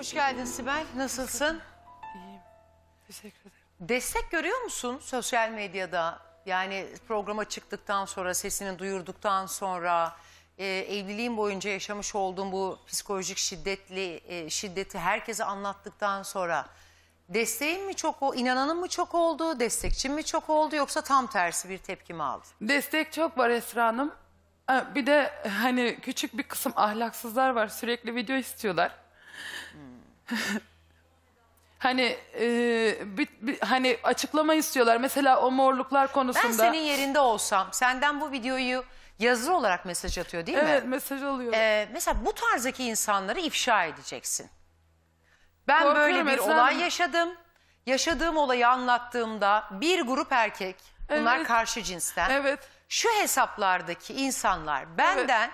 Hoş geldin Sibel. Nasılsın? İyiyim. Teşekkür ederim. Destek görüyor musun sosyal medyada? Yani programa çıktıktan sonra, sesini duyurduktan sonra, e, evliliğin boyunca yaşamış olduğum bu psikolojik şiddetli e, şiddeti herkese anlattıktan sonra desteğin mi çok o, inananın mı çok oldu, destekçin mi çok oldu yoksa tam tersi bir tepki mi aldın? Destek çok var Esra Hanım. Bir de hani küçük bir kısım ahlaksızlar var. Sürekli video istiyorlar. Hmm. Hani e, bir, bir- hani açıklama istiyorlar. Mesela o morluklar Ben senin yerinde olsam senden bu videoyu yazılı olarak mesaj atıyor değil mi? Evet mesaj alıyor. Ee, mesela bu tarzdaki insanları ifşa edeceksin. Ben Korkuyorum böyle bir olay Hanım. yaşadım. Yaşadığım olayı anlattığımda bir grup erkek, bunlar karşı cinsten. evet. Şu hesaplardaki insanlar benden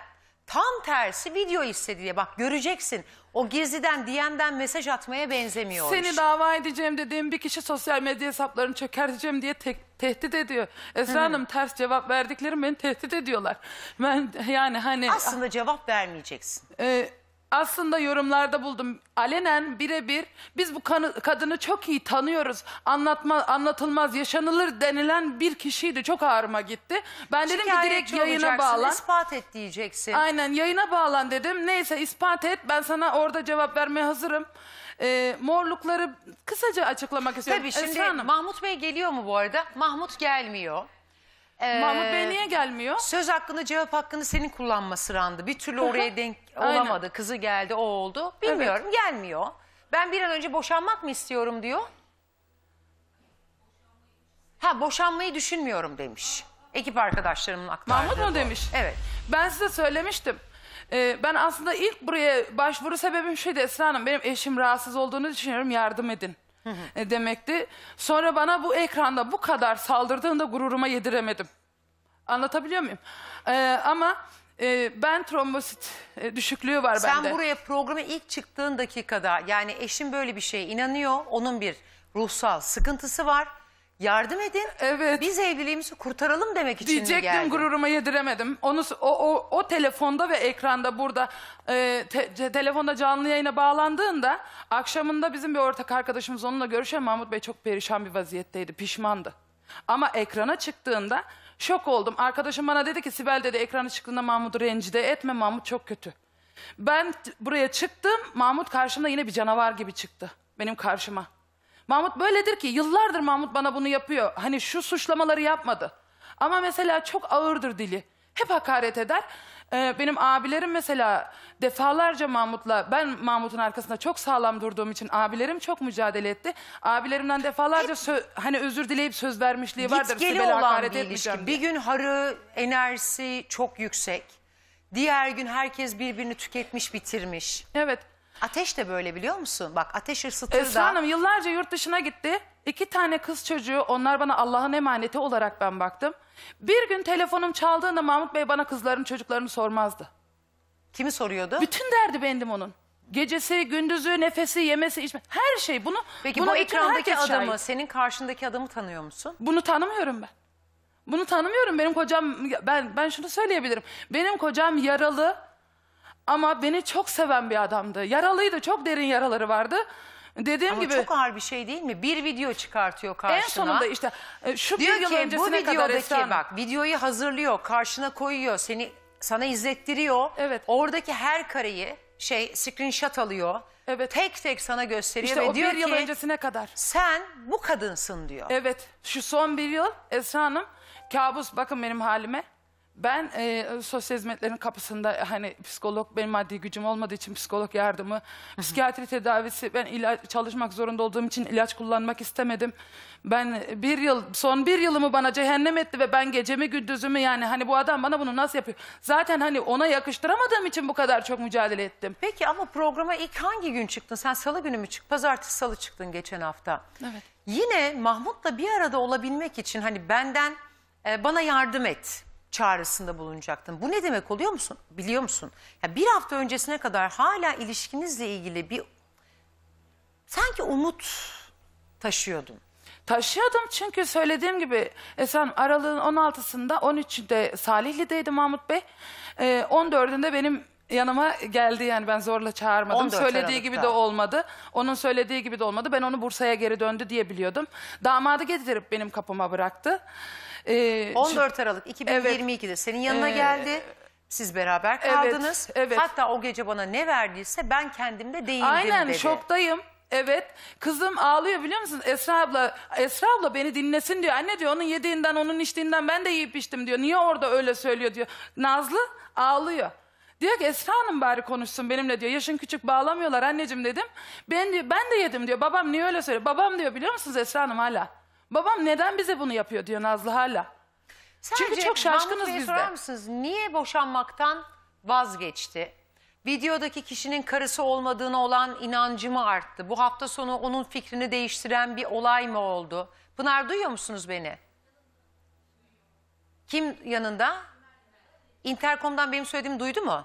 tam tersi video istedi diye bak göreceksin o Gezi'den DM'den mesaj atmaya benzemiyor. Seni dava edeceğim dediğim bir kişi sosyal medya hesaplarını çökerteceğim diye tek, tehdit ediyor. Esra Hanım ters cevap verdiklerim beni tehdit ediyorlar. Ben yani hani Aslında cevap vermeyeceksin. e, aslında yorumlarda buldum. Alenen birebir biz bu kanı, kadını çok iyi tanıyoruz. Anlatma, anlatılmaz, yaşanılır denilen bir kişiydi. Çok ağrıma gitti. Ben dedim ki direkt yayına bağlan. ispat et diyeceksin. Aynen yayına bağlan dedim. Neyse ispat et. Ben sana orada cevap vermeye hazırım. Ee, morlukları kısaca açıklamak istiyorum. Tabii şimdi Hanım. Mahmut Bey geliyor mu bu arada? Mahmut gelmiyor. Ee, Mahmut Bey ee, niye gelmiyor? Söz hakkını, cevap hakkını senin kullanma sırandı. Bir türlü oraya denk Aynen. olamadı. Kızı geldi, o oldu. Bilmiyorum, evet. gelmiyor. Ben bir an önce boşanmak mı istiyorum diyor. Ha boşanmayı düşünmüyorum demiş. Ekip arkadaşlarımın aktardığı. Mahmut mu demiş? Evet. Ben size söylemiştim. Ee, ben aslında ilk buraya başvuru sebebim şuydu Esra Hanım. Benim eşim rahatsız olduğunu düşünüyorum yardım edin. E, demekti. Sonra bana bu ekranda bu kadar saldırdığında gururuma yediremedim. Anlatabiliyor muyum? Ee, ama e, ben trombosit e, düşüklüğü var Sen bende. Sen buraya programa ilk çıktığın dakikada yani eşim böyle bir şeye inanıyor. Onun bir ruhsal sıkıntısı var yardım edin. Evet. Biz evliliğimizi kurtaralım demek için Diyecektim mi geldin? gururuma yediremedim. Onu o o, o telefonda ve ekranda burada e, te, telefonda canlı yayına bağlandığında akşamında bizim bir ortak arkadaşımız onunla görüşen Mahmut Bey çok perişan bir vaziyetteydi. Pişmandı. Ama ekrana çıktığında şok oldum. Arkadaşım bana dedi ki Sibel dedi ekrana çıktığında Mahmut'u rencide etme Mahmut çok kötü. Ben buraya çıktım Mahmut karşımda yine bir canavar gibi çıktı benim karşıma. Mahmut böyledir ki yıllardır Mahmut bana bunu yapıyor. Hani şu suçlamaları yapmadı. Ama mesela çok ağırdır dili. Hep hakaret eder. Ee, benim abilerim mesela defalarca Mahmut'la, ben Mahmut'un arkasında çok sağlam durduğum için abilerim çok mücadele etti. Abilerimden defalarca sö- hani özür dileyip söz vermişliği vardır. Gitgeli Sibel'e olan hakaret bir ilişki. Bir gün harı, enerjisi çok yüksek. Diğer gün herkes birbirini tüketmiş, bitirmiş. Evet. Ateş de böyle biliyor musun? Bak ateş ısıtır da. Esra Hanım yıllarca yurt dışına gitti. İki tane kız çocuğu onlar bana Allah'ın emaneti olarak ben baktım. Bir gün telefonum çaldığında Mahmut Bey bana kızların çocuklarını sormazdı. Kimi soruyordu? Bütün derdi bendim onun. Gecesi, gündüzü, nefesi, yemesi, içme, her şey bunu. Peki buna bu ekrandaki adamı, şahit. senin karşındaki adamı tanıyor musun? Bunu tanımıyorum ben. Bunu tanımıyorum. Benim kocam ben ben şunu söyleyebilirim. Benim kocam yaralı, ama beni çok seven bir adamdı. Yaralıydı, çok derin yaraları vardı. Dediğim Ama gibi çok ağır bir şey değil mi? Bir video çıkartıyor karşına. En sonunda işte e, şu bir yıl öncesine kadar. Diyor ki, bu kadar Esra bak videoyu hazırlıyor, karşına koyuyor, seni sana izlettiriyor. Evet. Oradaki her kareyi şey screenshot alıyor. Evet. Tek tek sana gösteriyor İşte ve o bir yıl öncesine kadar. Sen bu kadınsın diyor. Evet. Şu son bir yıl Esra Hanım kabus bakın benim halime. Ben e, sosyal hizmetlerin kapısında hani psikolog benim maddi gücüm olmadığı için psikolog yardımı, psikiyatri tedavisi ben ilaç çalışmak zorunda olduğum için ilaç kullanmak istemedim. Ben e, bir yıl son bir yılımı bana cehennem etti ve ben gecemi gündüzümü yani hani bu adam bana bunu nasıl yapıyor? Zaten hani ona yakıştıramadığım için bu kadar çok mücadele ettim. Peki ama programa ilk hangi gün çıktın? Sen salı günü mü çıktın? Pazartesi salı çıktın geçen hafta. Evet. Yine Mahmut'la bir arada olabilmek için hani benden e, bana yardım et çağrısında bulunacaktın. Bu ne demek oluyor musun? Biliyor musun? Ya bir hafta öncesine kadar hala ilişkinizle ilgili bir sanki umut taşıyordun. Taşıyordum çünkü söylediğim gibi sen aralığın 16'sında 13'ünde Salihli'deydi Mahmut Bey. E, ee, 14'ünde benim yanıma geldi yani ben zorla çağırmadım. Söylediği Aralık'ta. gibi de olmadı. Onun söylediği gibi de olmadı. Ben onu Bursa'ya geri döndü diye biliyordum. Damadı getirip benim kapıma bıraktı. Ee, 14 Aralık 2022'de senin yanına Ee, geldi. Siz beraber kaldınız. evet. Hatta o gece bana ne verdiyse ben kendimde değildim Aynen dedi. şoktayım. Evet. Kızım ağlıyor biliyor musun? Esra abla, Esra abla beni dinlesin diyor. Anne diyor onun yediğinden, onun içtiğinden ben de yiyip içtim diyor. Niye orada öyle söylüyor diyor. Nazlı ağlıyor. Diyor ki Esra Hanım bari konuşsun benimle diyor. Yaşın küçük bağlamıyorlar anneciğim dedim. Ben diyor ben de yedim diyor. Babam niye öyle söylüyor? Babam diyor biliyor musunuz Esra Hanım hala. Babam neden bize bunu yapıyor diyor Nazlı hala. Sadece Çünkü çok şaşkınız Mahmut sorar mısınız? Niye boşanmaktan vazgeçti? Videodaki kişinin karısı olmadığına olan inancı mı arttı? Bu hafta sonu onun fikrini değiştiren bir olay mı oldu? Pınar duyuyor musunuz beni? Kim yanında? Interkomdan benim söylediğimi duydu mu?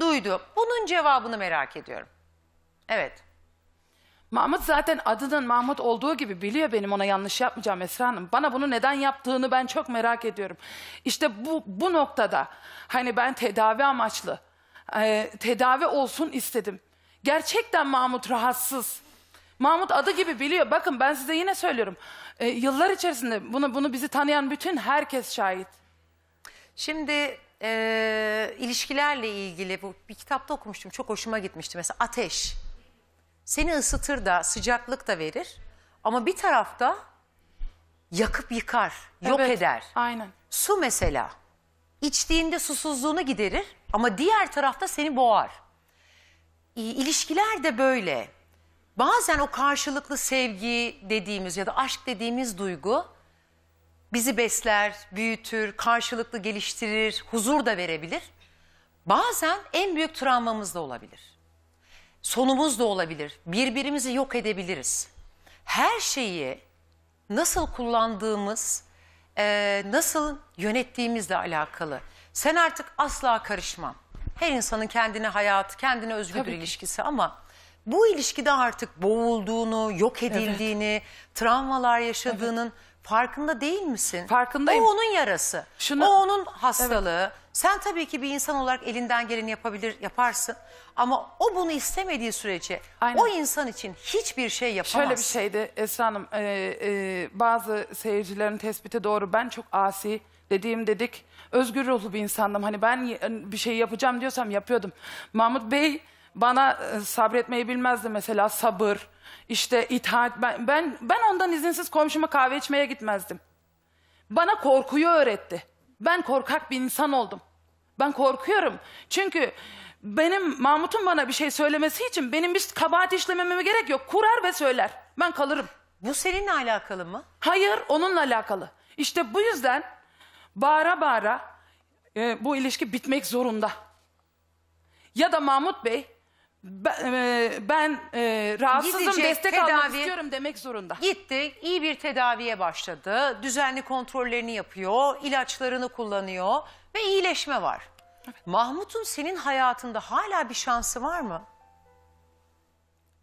Duydu. Bunun cevabını merak ediyorum. Evet. Mahmut zaten adının Mahmut olduğu gibi biliyor benim ona yanlış yapmayacağım Esra Hanım. Bana bunu neden yaptığını ben çok merak ediyorum. İşte bu, bu noktada hani ben tedavi amaçlı e, tedavi olsun istedim. Gerçekten Mahmut rahatsız. Mahmut adı gibi biliyor. Bakın ben size yine söylüyorum. E, yıllar içerisinde bunu, bunu bizi tanıyan bütün herkes şahit. Şimdi e, ilişkilerle ilgili bu bir kitapta okumuştum. Çok hoşuma gitmişti. Mesela ateş. Seni ısıtır da sıcaklık da verir. Ama bir tarafta yakıp yıkar, yok Evet, eder. Aynen. Su mesela. içtiğinde susuzluğunu giderir ama diğer tarafta seni boğar. İlişkiler de böyle. Bazen o karşılıklı sevgi dediğimiz ya da aşk dediğimiz duygu bizi besler, büyütür, karşılıklı geliştirir, huzur da verebilir. Bazen en büyük travmamız da olabilir sonumuz da olabilir. Birbirimizi yok edebiliriz. Her şeyi nasıl kullandığımız, e, nasıl yönettiğimizle alakalı. Sen artık asla karışma. Her insanın kendine hayatı, kendine özgü bir ilişkisi ama bu ilişkide artık boğulduğunu, yok edildiğini, travmalar yaşadığının farkında değil misin? Farkındayım. O onun yarası. Şunu- O onun hastalığı. Sen tabii ki bir insan olarak elinden geleni yapabilir, yaparsın. Ama o bunu istemediği sürece Aynen. o insan için hiçbir şey yapamaz. Şöyle bir şeydi Esra Hanım, e, e, bazı seyircilerin tespiti doğru. Ben çok asi, dediğim dedik. Özgür ruhlu bir insandım. Hani ben bir şey yapacağım diyorsam yapıyordum. Mahmut Bey bana e, sabretmeyi bilmezdi mesela sabır, işte itaat. Ben, ben, ben ondan izinsiz komşuma kahve içmeye gitmezdim. Bana korkuyu öğretti. Ben korkak bir insan oldum. Ben korkuyorum. Çünkü benim Mahmut'un bana bir şey söylemesi için benim bir kabahat işlemememe gerek yok. Kurar ve söyler. Ben kalırım. Bu seninle alakalı mı? Hayır, onunla alakalı. İşte bu yüzden bağıra bağıra e, bu ilişki bitmek zorunda. Ya da Mahmut Bey ben, e, ben e, rahatsızım Gidecek, destek tedavi, almak istiyorum demek zorunda. Gitti iyi bir tedaviye başladı. Düzenli kontrollerini yapıyor, ilaçlarını kullanıyor ve iyileşme var. Evet. Mahmut'un senin hayatında hala bir şansı var mı?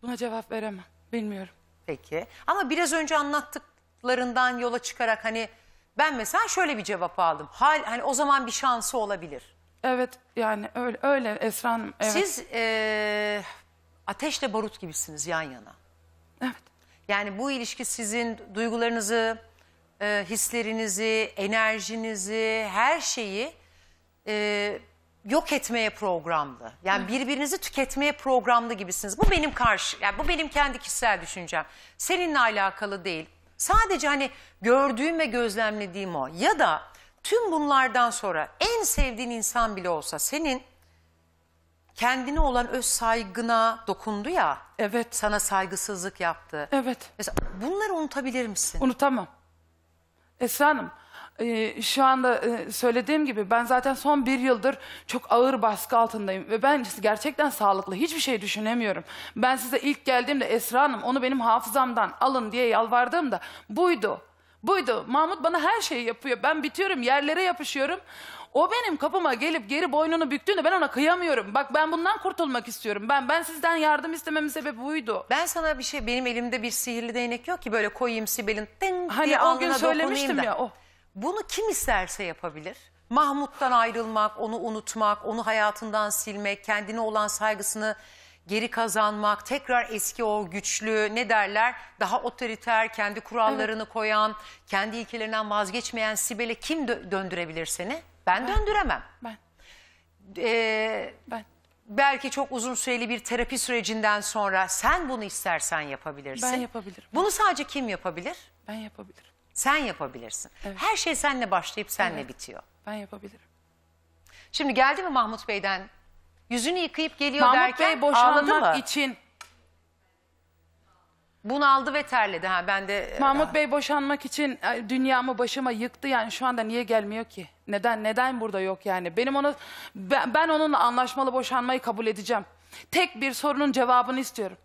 Buna cevap veremem. Bilmiyorum. Peki. Ama biraz önce anlattıklarından yola çıkarak hani ben mesela şöyle bir cevap aldım. Hal, hani o zaman bir şansı olabilir. Evet yani öyle, öyle Esra Hanım. Evet. Siz e, ateşle barut gibisiniz yan yana. Evet. Yani bu ilişki sizin duygularınızı, e, hislerinizi, enerjinizi, her şeyi e, yok etmeye programlı. Yani birbirinizi tüketmeye programlı gibisiniz. Bu benim karşı, yani bu benim kendi kişisel düşüncem. Seninle alakalı değil. Sadece hani gördüğüm ve gözlemlediğim o. Ya da tüm bunlardan sonra en sevdiğin insan bile olsa senin kendine olan öz saygına dokundu ya. Evet. Sana saygısızlık yaptı. Evet. Mesela bunları unutabilir misin? Unutamam. Esra Hanım ee, şu anda e, söylediğim gibi ben zaten son bir yıldır çok ağır baskı altındayım ve ben gerçekten sağlıklı hiçbir şey düşünemiyorum. Ben size ilk geldiğimde Esra Hanım onu benim hafızamdan alın diye yalvardığımda buydu. Buydu. Mahmut bana her şeyi yapıyor. Ben bitiyorum, yerlere yapışıyorum. O benim kapıma gelip geri boynunu büktüğünde ben ona kıyamıyorum. Bak ben bundan kurtulmak istiyorum. Ben ben sizden yardım istememin sebebi buydu. Ben sana bir şey, benim elimde bir sihirli değnek yok ki böyle koyayım Sibel'in tın hani diye Hani o gün söylemiştim ya o. Oh. Bunu kim isterse yapabilir. Mahmut'tan ayrılmak, onu unutmak, onu hayatından silmek, kendine olan saygısını geri kazanmak, tekrar eski o güçlü ne derler daha otoriter, kendi kurallarını evet. koyan, kendi ilkelerinden vazgeçmeyen Sibel'e kim dö döndürebilir seni? Ben, ben döndüremem. Ben. Ee, ben. Belki çok uzun süreli bir terapi sürecinden sonra sen bunu istersen yapabilirsin. Ben yapabilirim. Bunu sadece kim yapabilir? Ben yapabilirim. Sen yapabilirsin. Evet. Her şey seninle başlayıp seninle evet. bitiyor. Ben yapabilirim. Şimdi geldi mi Mahmut Bey'den? Yüzünü yıkayıp geliyor Mahmut derken Bey boşanmak için. aldı ve terledi ha ben de. E, Mahmut Bey boşanmak için e, dünyamı başıma yıktı yani şu anda niye gelmiyor ki? Neden neden burada yok yani? Benim onu ben, ben onunla anlaşmalı boşanmayı kabul edeceğim. Tek bir sorunun cevabını istiyorum.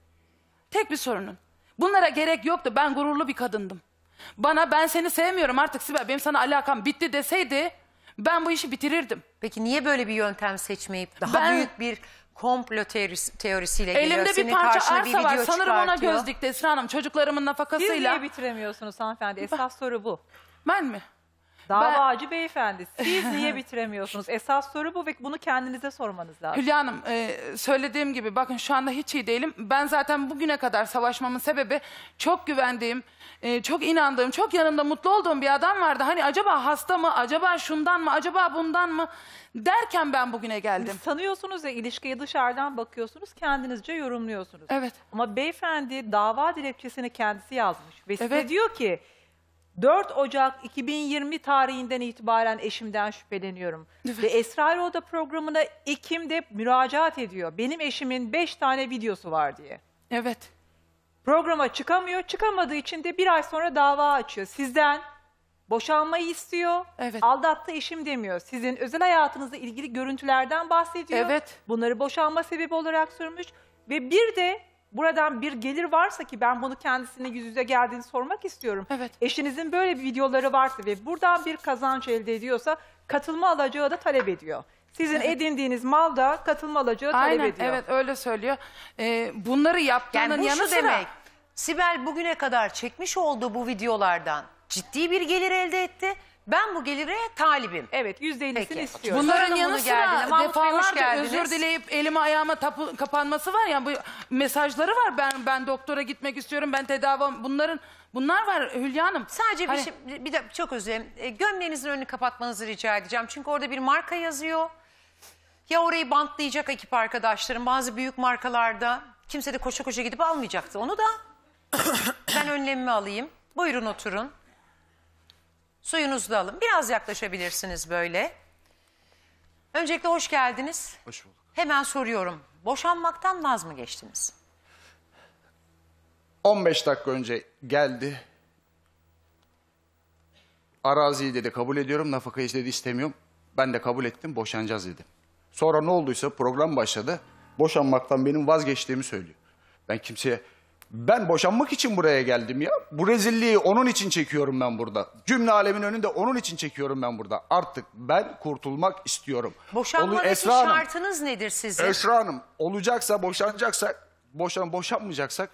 Tek bir sorunun. Bunlara gerek yoktu. Ben gururlu bir kadındım. Bana ben seni sevmiyorum artık Sibel benim sana alakam bitti deseydi ben bu işi bitirirdim. Peki niye böyle bir yöntem seçmeyip daha Ben- büyük bir komplo teorisi, teorisiyle geliyor? Elimde bir Senin parça arsa bir var sanırım ona göz dikti Esra Hanım çocuklarımın Siz nafakasıyla. niye bitiremiyorsunuz hanımefendi? Esas soru bu. Ben mi? Davacı beyefendi siz niye bitiremiyorsunuz? Esas soru bu ve bunu kendinize sormanız lazım. Hülya Hanım e, söylediğim gibi bakın şu anda hiç iyi değilim. Ben zaten bugüne kadar savaşmamın sebebi çok güvendiğim, e, çok inandığım, çok yanımda mutlu olduğum bir adam vardı. Hani acaba hasta mı, acaba şundan mı, acaba bundan mı derken ben bugüne geldim. Sanıyorsunuz ya ilişkiye dışarıdan bakıyorsunuz kendinizce yorumluyorsunuz. Evet. Ama beyefendi dava dilekçesini kendisi yazmış ve size Evet. diyor ki 4 Ocak 2020 tarihinden itibaren eşimden şüpheleniyorum. Ve Esra Oda programına Ekim'de müracaat ediyor. Benim eşimin 5 tane videosu var diye. Evet. Programa çıkamıyor. Çıkamadığı için de bir ay sonra dava açıyor. Sizden boşanmayı istiyor. Evet. Aldattı eşim demiyor. Sizin özel hayatınızla ilgili görüntülerden bahsediyor. Evet. Bunları boşanma sebebi olarak sürmüş. Ve bir de buradan bir gelir varsa ki ben bunu kendisine yüz yüze geldiğini sormak istiyorum. Evet. Eşinizin böyle bir videoları varsa ve buradan bir kazanç elde ediyorsa katılma alacağı da talep ediyor. Sizin Evet. edindiğiniz mal da katılma alacağı Aynen talep ediyor. evet öyle söylüyor. Ee, bunları yaptığının Yani bu yanı demek. Sibel bugüne kadar çekmiş olduğu bu videolardan ciddi bir gelir elde etti. Ben bu gelire talibim. Evet %50'sini Peki. istiyorum. Bunların Soralım yanı bunu sıra geldiğine. Mahmut defalarca özür dileyip elime ayağıma tapu- kapanması var. Yani bu mesajları var. Ben ben doktora gitmek istiyorum. Ben tedavi bunların bunlar var Hülya Hanım. Sadece Hani- şey, bir şey, bir de çok özür dilerim. E, gömleğinizin önünü kapatmanızı rica edeceğim. Çünkü orada bir marka yazıyor. Ya orayı bantlayacak ekip arkadaşlarım. Bazı büyük markalarda kimse de koşa koşa gidip almayacaktı onu da. ben önlemimi alayım. Buyurun oturun. Suyunuzu da alın. Biraz yaklaşabilirsiniz böyle. Öncelikle hoş geldiniz. Hoş bulduk. Hemen soruyorum. Boşanmaktan vaz mı geçtiniz? 15 dakika önce geldi. Araziyi dedi kabul ediyorum. nafaka istedi istemiyorum. Ben de kabul ettim. Boşanacağız dedi. Sonra ne olduysa program başladı. Boşanmaktan benim vazgeçtiğimi söylüyor. Ben kimseye ben boşanmak için buraya geldim ya. Bu rezilliği onun için çekiyorum ben burada. Cümle alemin önünde onun için çekiyorum ben burada. Artık ben kurtulmak istiyorum. Boşanmadaki Esra Hanım, şartınız nedir sizin? Esra Hanım olacaksa boşanacaksak, boşan boşanmayacaksak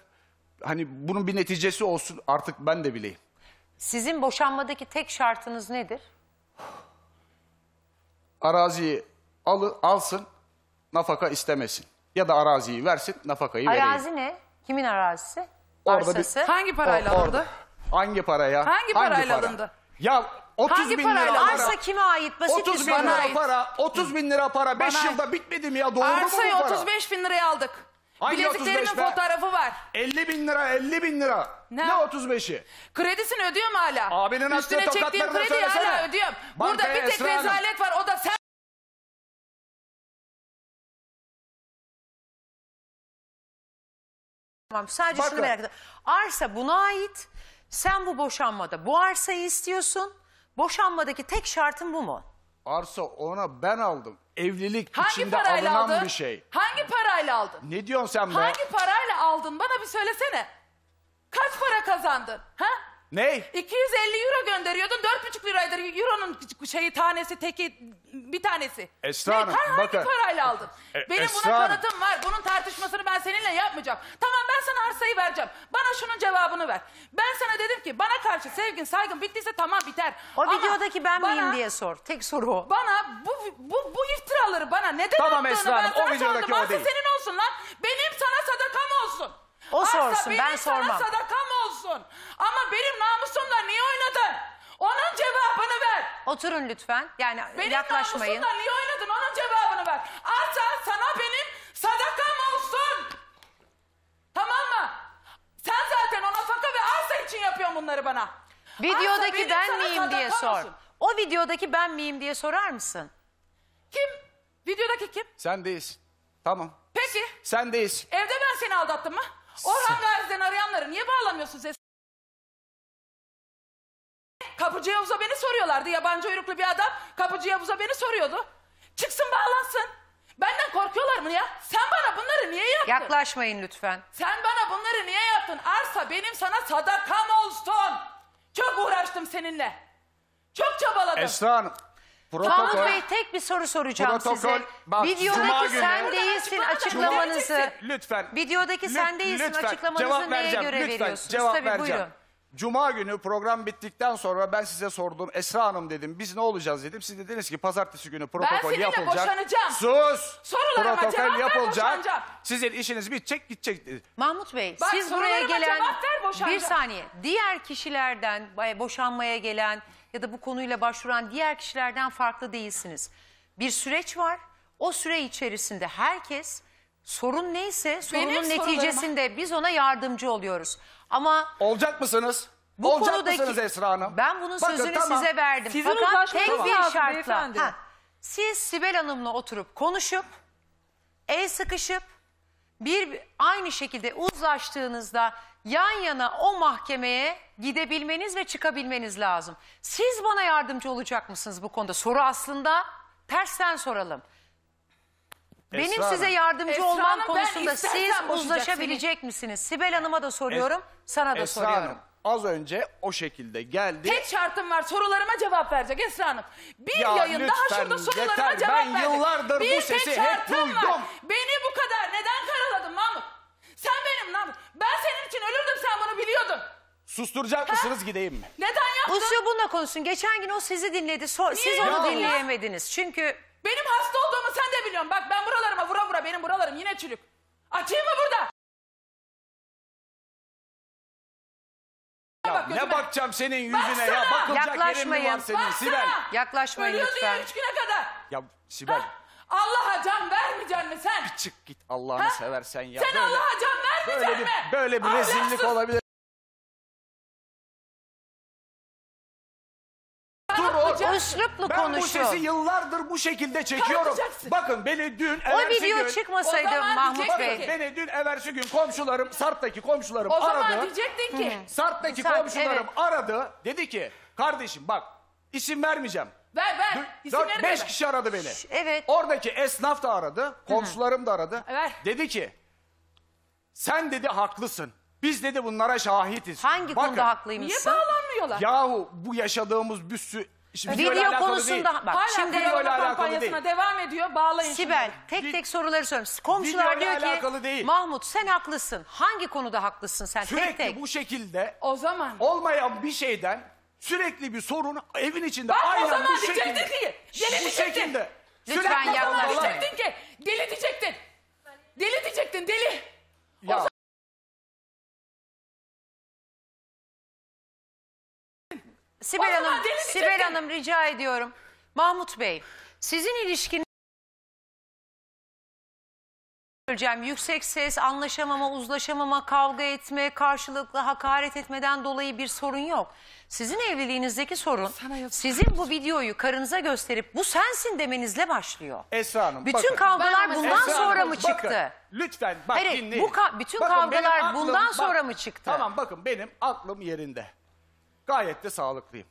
hani bunun bir neticesi olsun artık ben de bileyim. Sizin boşanmadaki tek şartınız nedir? Araziyi alı, alsın, nafaka istemesin. Ya da araziyi versin, nafakayı vereyim. Arazi ne? Kimin arazisi? Orada bir- Hangi parayla O- orada. alındı? Hangi paraya? Hangi parayla para? alındı? Ya 30 Hangi bin lira parayla? para. Arsa kime ait? Basit bir 30 bin soru. lira ait. para, 30 bin lira para. 5 yılda bitmedi mi ya? Doğru mu bu para? Arsayı 35 bin liraya aldık. Hangi Bileziklerimin 35 be? fotoğrafı var. 50 bin lira, 50 bin lira. Ne? Ne, 35'i? Kredisini mu hala. Abinin Üstüne çektiğim tokatlarını krediyi söylesene. hala ödüyorum. Burada bir tek rezalet var o da sen Tamam sadece Bakın. şunu merak ediyorum. Arsa buna ait. Sen bu boşanmada bu arsayı istiyorsun. Boşanmadaki tek şartın bu mu? Arsa ona ben aldım. Evlilik Hangi içinde parayla alınan aldın? bir şey. Hangi parayla aldın? Ne diyorsun sen be? Hangi parayla aldın? Bana bir söylesene. Kaç para kazandın? Ha? Ne? 250 euro gönderiyordun. 4,5 liraydı euronun şeyi tanesi teki bir tanesi. Esra ne, Hanım, hangi parayla aldın? E, Benim Esra buna Hanım. var. Bunun tartışmasını ben seninle yapmayacağım. Tamam ben sana arsayı vereceğim. Bana şunun cevabını ver. Ben sana dedim ki bana karşı sevgin saygın bittiyse tamam biter. O Ama videodaki ben bana, miyim diye sor. Tek soru o. Bana bu bu, bu iftiraları bana neden Tamam attığını Esra ben o sana videodaki sordum. o değil. senin olsun lan. Benim sana sadakam olsun. O Asla sorsun benim ben sana sormam. sadakam olsun. Ama benim namusumla niye oynadın? Onun cevabını ver. Oturun lütfen. Yani Benim yaklaşmayın. namusumla niye oynadın? Onun cevabını ver. Arsa sana benim sadakam olsun. Tamam mı? Sen zaten o nafaka ve arsa için yapıyorsun bunları bana. Videodaki benim ben miyim diye sor. olsun. O videodaki ben miyim diye sorar mısın? Kim? Videodaki kim? Sen değilsin. Tamam. Peki. Sen değilsin. Evde ben seni aldattım mı? Orhan Gazi'den arayanları niye bağlamıyorsun ses? Kapıcı Yavuz'a beni soruyorlardı. Yabancı uyruklu bir adam kapıcı Yavuz'a beni soruyordu. Çıksın bağlansın. Benden korkuyorlar mı ya? Sen bana bunları niye yaptın? Yaklaşmayın lütfen. Sen bana bunları niye yaptın? Arsa benim sana sadakam olsun. Çok uğraştım seninle. Çok çabaladım. Esra Hanım Protokol, Mahmut Bey tek bir soru soracağım protokol, size. bak, Cuma Videodaki günü- sen değilsin açıklamanızı. Lütfen. Videodaki sen değilsin açıklamanızı neye vereceğim, göre lütfen, veriyorsunuz? Cevap Tabii vereceğim. buyurun. Cuma günü program bittikten sonra ben size sordum. Esra Hanım dedim biz ne olacağız dedim. Siz dediniz ki pazartesi günü protokol seninle yapılacak. boşanacağım. Sus! Sorularıma protokol yapılacak. Sizin işiniz bitecek gidecek. Mahmut Bey Bak, siz buraya gelen ver, bir saniye diğer kişilerden e, boşanmaya gelen ya da bu konuyla başvuran diğer kişilerden farklı değilsiniz. Bir süreç var o süre içerisinde herkes Sorun neyse sorunun Benim neticesinde biz ona yardımcı oluyoruz. Ama Olacak mısınız? Bu Olacak konudaki- mısınız Esra Hanım? ben bunun Bakın, sözünü tamam. size verdim. Sizin Fakat uzlaşmanız tek bir lazım şartla. Ha, siz Sibel Hanım'la oturup konuşup, el sıkışıp, bir aynı şekilde uzlaştığınızda yan yana o mahkemeye gidebilmeniz ve çıkabilmeniz lazım. Siz bana yardımcı olacak mısınız bu konuda? Soru aslında tersten soralım. Benim Esra size yardımcı Esra olmam konusunda siz boşayacak uzlaşabilecek misiniz? Sibel Hanım'a da soruyorum, sana da Esra soruyorum. Hanım az önce o şekilde geldi. Tek şartım var sorularıma cevap verecek Esra Hanım. Bir Ya yayın lütfen, daha şurada sorularıma yeter. cevap Ben verecek. yıllardır bu sesi hep şartım var. Beni bu kadar neden karaladın Mahmut? Sen benim lan. Ben senin için ölürdüm sen bunu biliyordun. Susturacak mısınız gideyim mi? Neden yaptın? Uslu bununla konuşsun. Geçen gün o sizi dinledi, so- siz onu ya? dinleyemediniz. Çünkü benim hasta olduğumu sen de biliyorsun. Bak ben buralarıma vura vura benim buralarım yine çürük. Açayım mı burada? Ya Bak ne bakacağım senin yüzüne ya Baksana! bakılacak yerin mi var Yaklaşmayın. senin Baksana! Sibel? Yaklaşmayın Ölüyordu ya üç güne kadar. Ya Sibel Allah'a can vermeyecek mi sen? çık git Allah'ını seversen ya. Sen Allah'a can vermeyecek böyle mi? bir, böyle bir Ahlaksız! rezillik olabilir. üslupla ben konuşuyor. Ben bu sesi yıllardır bu şekilde çekiyorum. Bakın beni dün O eversi video gün... çıkmasaydı O zaman Mahmut Bey. Bakın beni dün eversi gün komşularım, Sarp'taki komşularım O aradı. zaman diyecektin ki. Sarp'taki Sarp, komşularım evet. aradı. Dedi ki kardeşim bak isim vermeyeceğim. Ver ver. İsim verme. kişi aradı beni. Evet. Oradaki esnaf da aradı. Komşularım da aradı. E, ver. Dedi ki sen dedi haklısın. Biz dedi bunlara şahitiz. Hangi Bakın, konuda haklıymışsın? Niye bağlanmıyorlar? Yahu bu yaşadığımız bir sürü Şimdi video video konusunda bak Hala şimdi korona kampanyasına devam ediyor. Bağlayın. Sibel tek tek soruları sorayım. Komşular diyor ki değil. Mahmut sen haklısın. Hangi konuda haklısın sen? Sürekli tek tek. bu şekilde O zaman. olmayan bir şeyden sürekli bir sorun evin içinde Bak aynen o zaman bu şekilde. ki. Deli bu şekilde. Lütfen Sürekli yapma. diyecektin ki. Deli diyecektin. Deli diyecektin deli. Ya. Sibel Hanım, Sibel Hanım rica ediyorum. Mahmut Bey, sizin ilişkiniz... Söyleyeceğim, yüksek ses, anlaşamama, uzlaşamama, kavga etme, karşılıklı hakaret etmeden dolayı bir sorun yok. Sizin evliliğinizdeki sorun, Sana yazık. sizin bu videoyu karınıza gösterip bu sensin demenizle başlıyor. Esra Hanım Bütün bakın. kavgalar bundan Esra sonra Hanım, mı bakın, çıktı? Lütfen bak Hayır, dinleyin. bu ka- bütün kavgalar benim bundan sonra mı çıktı? Tamam bakın benim aklım yerinde. Gayet de sağlıklıyım.